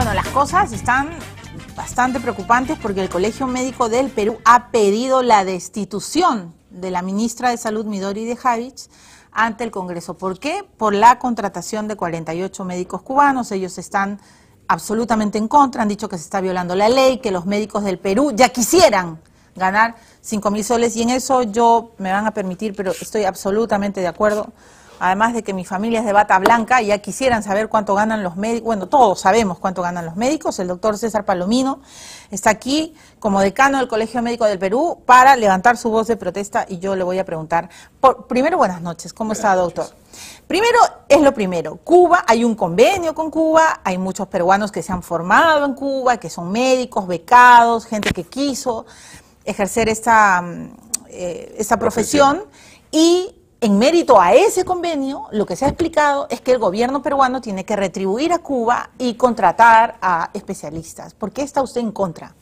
Bueno, las cosas están bastante preocupantes porque el Colegio Médico del Perú ha pedido la destitución de la ministra de Salud Midori de Javich ante el Congreso. ¿Por qué? Por la contratación de 48 médicos cubanos. Ellos están absolutamente en contra, han dicho que se está violando la ley, que los médicos del Perú ya quisieran ganar 5 mil soles y en eso yo me van a permitir, pero estoy absolutamente de acuerdo además de que mi familia es de bata blanca, y ya quisieran saber cuánto ganan los médicos, bueno, todos sabemos cuánto ganan los médicos, el doctor César Palomino está aquí como decano del Colegio Médico del Perú para levantar su voz de protesta y yo le voy a preguntar, primero buenas noches, ¿cómo está doctor? Primero es lo primero, Cuba, hay un convenio con Cuba, hay muchos peruanos que se han formado en Cuba, que son médicos, becados, gente que quiso ejercer esta, mm, eh, profesión. profesión y en mérito a ese convenio, lo que se ha explicado es que el gobierno peruano tiene que retribuir a Cuba y contratar a especialistas. ¿Por qué está usted en contra?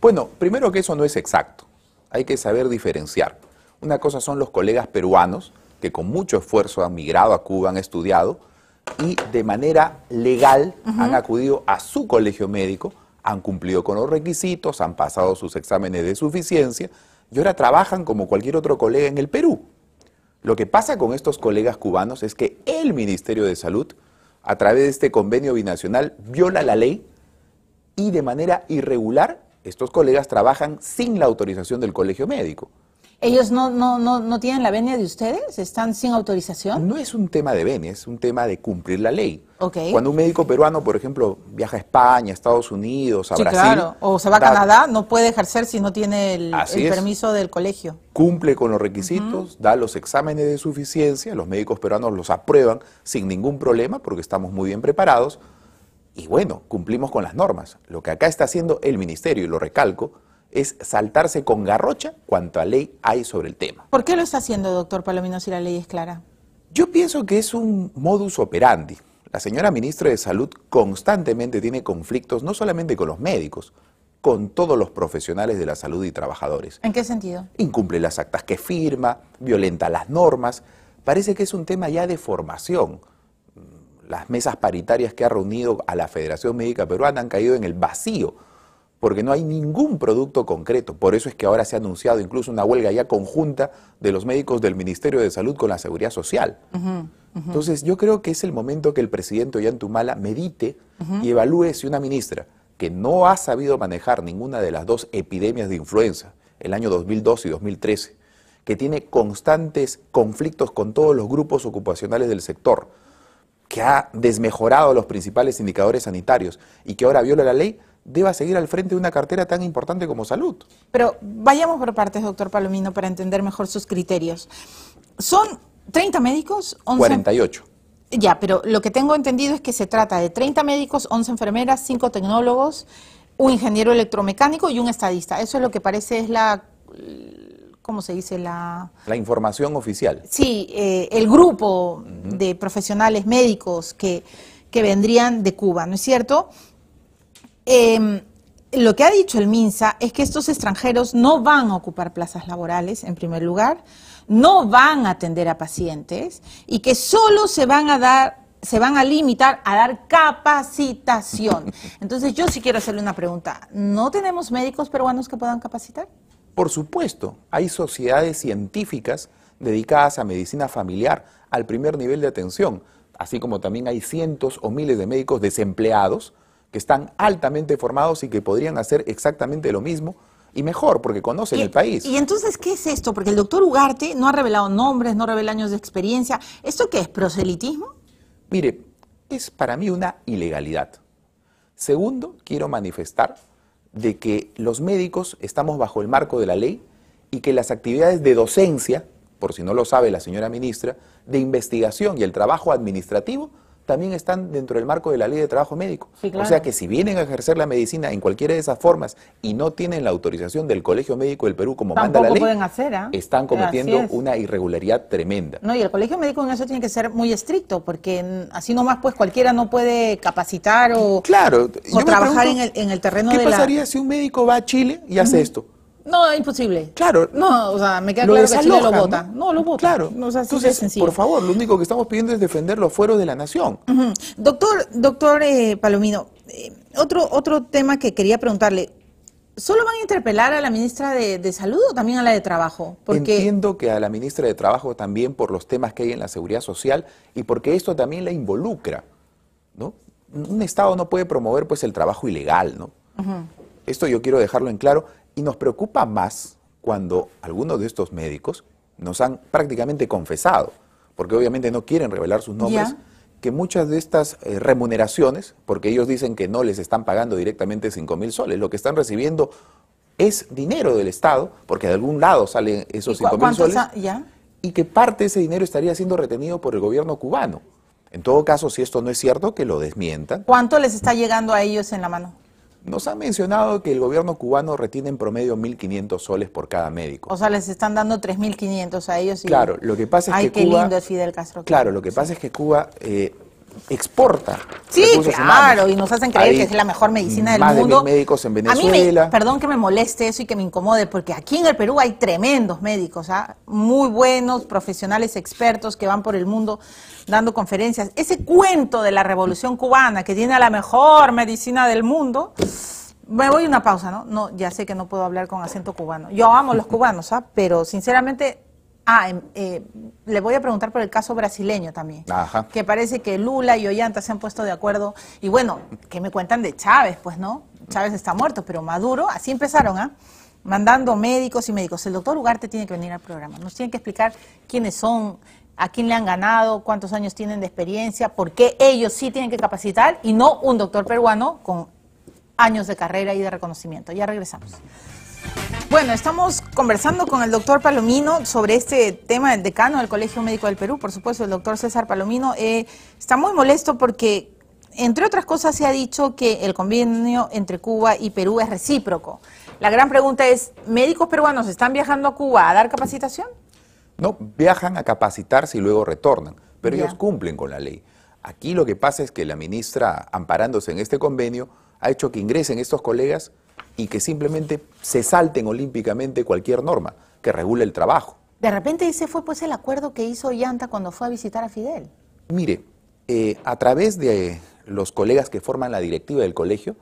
Bueno, primero que eso no es exacto. Hay que saber diferenciar. Una cosa son los colegas peruanos que con mucho esfuerzo han migrado a Cuba, han estudiado y de manera legal han acudido a su colegio médico, han cumplido con los requisitos, han pasado sus exámenes de suficiencia y ahora trabajan como cualquier otro colega en el Perú lo que pasa con estos colegas cubanos es que el Ministerio de Salud, a través de este convenio binacional, viola la ley y de manera irregular estos colegas trabajan sin la autorización del colegio médico. ¿Ellos no, no, no, no tienen la venia de ustedes? ¿Están sin autorización? No es un tema de venia, es un tema de cumplir la ley. Cuando un médico peruano, por ejemplo, viaja a España, a Estados Unidos, a sí, Brasil. Claro, o se va a Canadá, no puede ejercer si no tiene el, permiso del colegio. Cumple con los requisitos, da los exámenes de suficiencia, los médicos peruanos los aprueban sin ningún problema porque estamos muy bien preparados. Y bueno, cumplimos con las normas. Lo que acá está haciendo el ministerio, y lo recalco, es saltarse con garrocha cuanto a ley hay sobre el tema. ¿Por qué lo está haciendo, doctor Palomino, si la ley es clara? Yo pienso que es un modus operandi. La señora ministra de Salud constantemente tiene conflictos no solamente con los médicos, con todos los profesionales de la salud y trabajadores. ¿En qué sentido? Incumple las actas que firma, violenta las normas. Parece que es un tema ya de formación. Las mesas paritarias que ha reunido a la Federación Médica Peruana han caído en el vacío porque no hay ningún producto concreto. Por eso es que ahora se ha anunciado incluso una huelga ya conjunta de los médicos del Ministerio de Salud con la Seguridad Social. Entonces yo creo que es el momento que el presidente Ollantumala medite y evalúe si una ministra que no ha sabido manejar ninguna de las dos epidemias de influenza, el año 2012 y 2013, que tiene constantes conflictos con todos los grupos ocupacionales del sector, que ha desmejorado los principales indicadores sanitarios y que ahora viola la ley, deba seguir al frente de una cartera tan importante como salud. Pero vayamos por partes, doctor Palomino, para entender mejor sus criterios. ¿Son 30 médicos? 11... 48. Ya, pero lo que tengo entendido es que se trata de 30 médicos, 11 enfermeras, 5 tecnólogos, un ingeniero electromecánico y un estadista. Eso es lo que parece es la... ¿Cómo se dice? La, la información oficial. Sí, eh, el grupo de profesionales médicos que, que vendrían de Cuba, ¿no es cierto? Em, lo que ha dicho el MINSA es que estos extranjeros no van a ocupar plazas laborales, en primer lugar, no van a atender a pacientes y que solo se van a dar se van a limitar a dar capacitación. Entonces yo sí quiero hacerle una pregunta. ¿No tenemos médicos peruanos que puedan capacitar? Por supuesto, hay sociedades científicas dedicadas a medicina familiar, al primer nivel de atención, así como también hay cientos o miles de médicos desempleados que están altamente formados y que podrían hacer exactamente lo mismo y mejor, porque conocen el país. ¿Y entonces qué es esto? Porque el doctor Ugarte no ha revelado nombres, no revela años de experiencia. ¿Esto qué es? ¿Proselitismo? Mire, es para mí una ilegalidad. Segundo, quiero manifestar de que los médicos estamos bajo el marco de la ley y que las actividades de docencia, por si no lo sabe la señora ministra, de investigación y el trabajo administrativo también están dentro del marco de la ley de trabajo médico. O sea que si vienen a ejercer la medicina en cualquiera de esas formas y no tienen la autorización del Colegio Médico del Perú como manda la ley, ¿ah? están cometiendo una irregularidad tremenda. No, y el Colegio Médico en eso tiene que ser muy estricto, porque así nomás pues cualquiera no puede capacitar o, trabajar en, el, terreno de la... ¿Qué pasaría si un médico va a Chile y hace esto? No, imposible. Claro. No, o sea, me queda claro que Chile lo vota. ¿no? lo vota. Claro. Entonces, por favor, lo único que estamos pidiendo es defender los fueros de la nación. Doctor, doctor eh, Palomino, eh, otro, otro tema que quería preguntarle. ¿Solo van a interpelar a la ministra de, Salud o también a la de Trabajo? Porque... Entiendo que a la ministra de Trabajo también por los temas que hay en la seguridad social y porque esto también la involucra, ¿no? Un Estado no puede promover pues el trabajo ilegal, ¿no? Esto yo quiero dejarlo en claro y nos preocupa más cuando algunos de estos médicos nos han prácticamente confesado, porque obviamente no quieren revelar sus nombres, que muchas de estas eh, remuneraciones, porque ellos dicen que no les están pagando directamente 5 mil soles, lo que están recibiendo es dinero del Estado, porque de algún lado salen esos 5 mil soles, y que parte de ese dinero estaría siendo retenido por el gobierno cubano. En todo caso, si esto no es cierto, que lo desmientan. ¿Cuánto les está llegando a ellos en la mano? Nos han mencionado que el gobierno cubano retiene en promedio 1.500 soles por cada médico. O sea, les están dando 3.500 a ellos. Y... Claro, lo que pasa es que Cuba... Ay, qué lindo es Fidel Castro. Claro, lo que pasa es que Cuba eh, exporta. Sí, claro, y nos hacen creer que es la mejor medicina del mundo. de médicos en Venezuela. A mí perdón que me moleste eso y que me incomode, porque aquí en el Perú hay tremendos médicos, ¿ah? muy buenos, profesionales expertos que van por el mundo dando conferencias. Ese cuento de la revolución cubana que tiene a la mejor medicina del mundo. Me voy a una pausa, ¿no? No, ya sé que no puedo hablar con acento cubano. Yo amo los cubanos, ¿ah? pero sinceramente Ah, em, eh, le voy a preguntar por el caso brasileño también, Ajá. que parece que Lula y Ollanta se han puesto de acuerdo. Y bueno, que me cuentan de Chávez? Pues no, Chávez está muerto, pero Maduro, así empezaron, ¿ah? Mandando médicos y médicos. El doctor Ugarte tiene que venir al programa, nos tiene que explicar quiénes son, a quién le han ganado, cuántos años tienen de experiencia, por qué ellos sí tienen que capacitar y no un doctor peruano con años de carrera y de reconocimiento. Ya regresamos. Bueno, estamos conversando con el doctor Palomino sobre este tema del decano del Colegio Médico del Perú, por supuesto, el doctor César Palomino. Eh, está muy molesto porque, entre otras cosas, se ha dicho que el convenio entre Cuba y Perú es recíproco. La gran pregunta es, ¿médicos peruanos están viajando a Cuba a dar capacitación? No, viajan a capacitarse y luego retornan, pero ellos cumplen con la ley. Aquí lo que pasa es que la ministra, amparándose en este convenio, ha hecho que ingresen estos colegas y que simplemente se salten olímpicamente cualquier norma que regule el trabajo. De repente ese fue pues el acuerdo que hizo Yanta cuando fue a visitar a Fidel. Mire, eh, a través de los colegas que forman la directiva del colegio,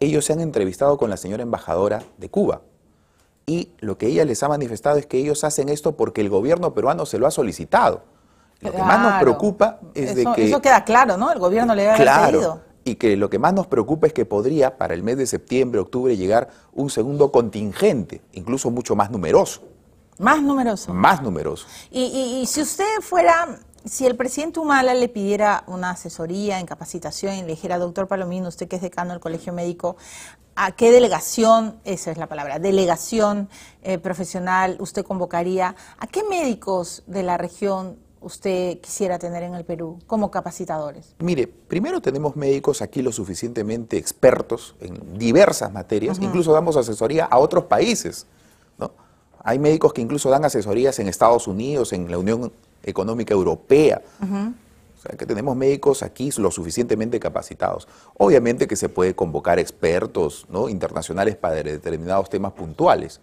ellos se han entrevistado con la señora embajadora de Cuba. Y lo que ella les ha manifestado es que ellos hacen esto porque el gobierno peruano se lo ha solicitado. Lo que más nos preocupa es de que... Eso queda claro, ¿no? El gobierno le ha pedido y que lo que más nos preocupa es que podría para el mes de septiembre, octubre llegar un segundo contingente, incluso mucho más numeroso. Más numeroso. Más numeroso. Y, si usted fuera, si el presidente Humala le pidiera una asesoría en capacitación y le dijera, doctor Palomino, usted que es decano del Colegio Médico, ¿a qué delegación, esa es la palabra, delegación eh, profesional usted convocaría? ¿A qué médicos de la región usted quisiera tener en el Perú como capacitadores? Mire, primero tenemos médicos aquí lo suficientemente expertos en diversas materias, incluso damos asesoría a otros países. ¿no? Hay médicos que incluso dan asesorías en Estados Unidos, en la Unión Económica Europea. O sea, que tenemos médicos aquí lo suficientemente capacitados. Obviamente que se puede convocar expertos ¿no? internacionales para determinados temas puntuales.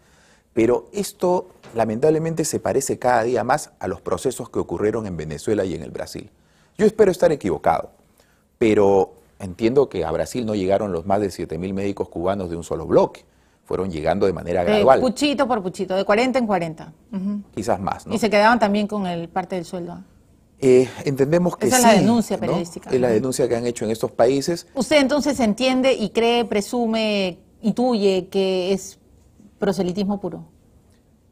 Pero esto lamentablemente se parece cada día más a los procesos que ocurrieron en Venezuela y en el Brasil. Yo espero estar equivocado, pero entiendo que a Brasil no llegaron los más de mil médicos cubanos de un solo bloque. Fueron llegando de manera eh, gradual. Puchito por puchito, de 40 en 40. Quizás más, ¿no? Y se quedaban también con el parte del sueldo. Eh, entendemos que Esa es la denuncia periodística. Es la denuncia que han hecho en estos países. ¿Usted entonces entiende y cree, presume, intuye que es proselitismo puro.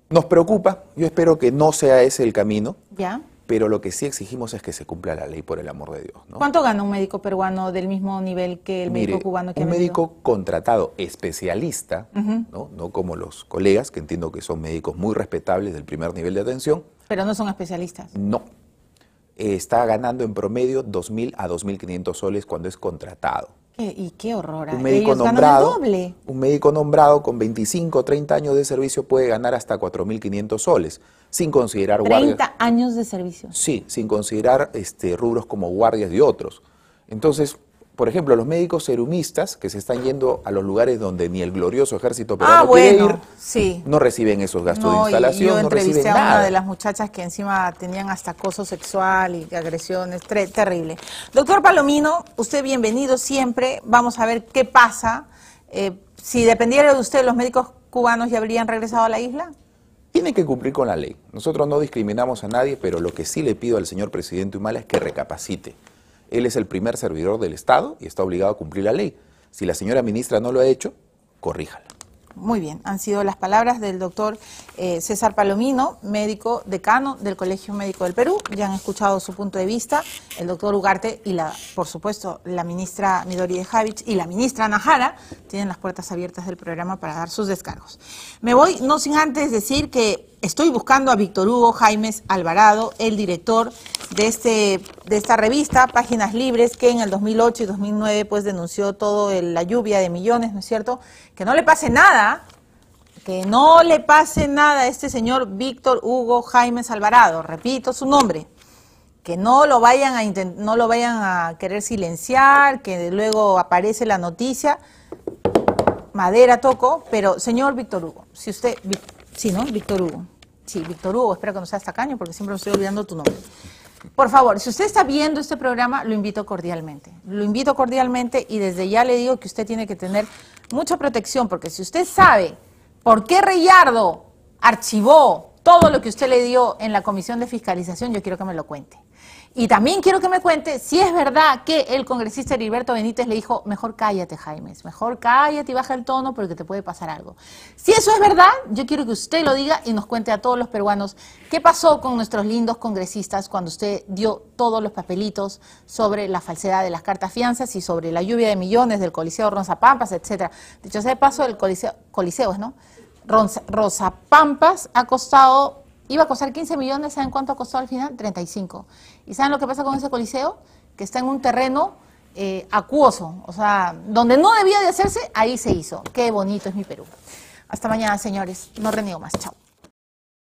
Nos preocupa, yo espero que no sea ese el camino. Ya. Pero lo que sí exigimos es que se cumpla la ley por el amor de Dios. ¿no? ¿Cuánto gana un médico peruano del mismo nivel que el médico cubano que Un médico contratado, especialista, ¿no? como los colegas, que entiendo que son médicos muy respetables del primer nivel de atención. Pero no son especialistas. No. Eh, está ganando en promedio 2.000 a 2.500 soles cuando es contratado y qué horror. Un ah, médico, nombrado, un médico nombrado con 25 o 30 años de servicio puede ganar hasta 4.500 soles, sin considerar guardias. 30 años de servicio. Sí, sin considerar este, rubros como guardias de otros. Entonces, por ejemplo, los médicos serumistas que se están yendo a los lugares donde ni el glorioso ejército peruano ah, ir, no reciben esos gastos de instalación, yo no reciben a una de las muchachas que encima tenían hasta acoso sexual y agresiones, terrible. Doctor Palomino, usted bienvenido siempre. Vamos a ver qué pasa. Eh, si dependiera de usted, los médicos cubanos ya habrían regresado a la isla. Tienen que cumplir con la ley. Nosotros no discriminamos a nadie, pero lo que sí le pido al señor presidente Humala es que recapacite. Él es el primer servidor del Estado y está obligado a cumplir la ley. Si la señora ministra no lo ha hecho, corríjala. Muy bien, han sido las palabras del doctor eh, César Palomino, médico decano del Colegio Médico del Perú. Ya han escuchado su punto de vista, el doctor Ugarte y, la, por supuesto, la ministra Midori de Javich y la ministra Najara tienen las puertas abiertas del programa para dar sus descargos. Me voy, no sin antes decir que estoy buscando a Víctor Hugo Jaimes Alvarado, el director de, este, de esta revista, Páginas Libres, que en el 2008 y 2009 pues denunció toda la lluvia de millones, ¿no es cierto? Que no le pase nada, que no le pase nada a este señor Víctor Hugo Jaimes Alvarado, repito su nombre, que no lo vayan a no lo vayan a querer silenciar, que luego aparece la noticia, madera toco, pero señor Víctor Hugo, si usted, si ¿no? Víctor Hugo, Sí, Víctor Hugo, espero que no seas tacaño porque siempre me estoy olvidando tu nombre. Por favor, si usted está viendo este programa, lo invito cordialmente. Lo invito cordialmente y desde ya le digo que usted tiene que tener mucha protección porque si usted sabe por qué Reyardo archivó todo lo que usted le dio en la comisión de fiscalización, yo quiero que me lo cuente. Y también quiero que me cuente si es verdad que el congresista Heriberto Benítez le dijo, mejor cállate, Jaime, mejor cállate y baja el tono porque te puede pasar algo. Si eso es verdad, yo quiero que usted lo diga y nos cuente a todos los peruanos qué pasó con nuestros lindos congresistas cuando usted dio todos los papelitos sobre la falsedad de las cartas fianzas y sobre la lluvia de millones del Coliseo Pampas, etcétera. Dicho hecho, de paso, del Coliseo, Coliseos, ¿no? Rosa Pampas ha costado Iba a costar 15 millones, ¿saben cuánto costó al final? 35. ¿Y saben lo que pasa con ese coliseo? Que está en un terreno eh, acuoso, o sea, donde no debía de hacerse, ahí se hizo. Qué bonito es mi Perú. Hasta mañana, señores. No reniego más. Chao.